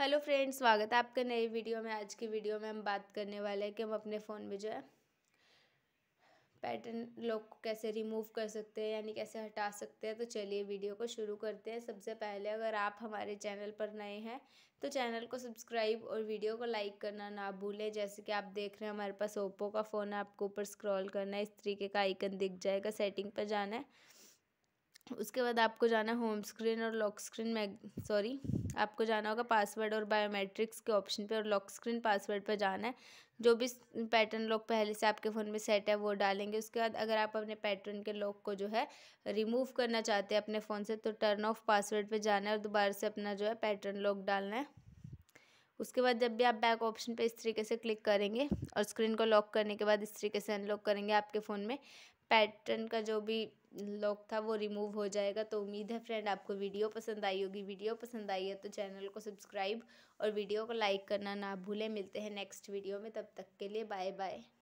hello friends स्वागत है आपके नए वीडियो में आज की वीडियो में हम बात करने वाले हैं कि हम अपने फ़ोन में जो है पैटर्न लोग को कैसे रिमूव कर सकते हैं यानी कैसे हटा सकते हैं तो चलिए वीडियो को शुरू करते हैं सबसे पहले अगर आप हमारे चैनल पर नए हैं तो चैनल को सब्सक्राइब और वीडियो को लाइक करना ना भूलें जैसे कि आप देख रहे हैं हमारे पास ओप्पो का फ़ोन है आपको ऊपर स्क्रॉल करना है इस तरीके का आइकन दिख जाएगा सेटिंग पर जाना है उसके बाद आपको जाना होम स्क्रीन और लॉक स्क्रीन में सॉरी आपको जाना होगा पासवर्ड और बायोमेट्रिक्स के ऑप्शन पे और लॉक स्क्रीन पासवर्ड पर जाना है जो भी पैटर्न लॉक पहले से आपके फ़ोन में सेट है वो डालेंगे उसके बाद अगर आप अपने पैटर्न के लॉक को जो है रिमूव करना चाहते हैं अपने फ़ोन से तो टर्न ऑफ पासवर्ड पर जाना है और दोबारा से अपना जो है पैटर्न लॉक डालना है उसके बाद जब भी आप बैक ऑप्शन पे इस तरीके से क्लिक करेंगे और स्क्रीन को लॉक करने के बाद इस तरीके से अनलॉक करेंगे आपके फ़ोन में पैटर्न का जो भी लॉक था वो रिमूव हो जाएगा तो उम्मीद है फ्रेंड आपको वीडियो पसंद आई होगी वीडियो पसंद आई है तो चैनल को सब्सक्राइब और वीडियो को लाइक करना ना भूलें मिलते हैं नेक्स्ट वीडियो में तब तक के लिए बाय बाय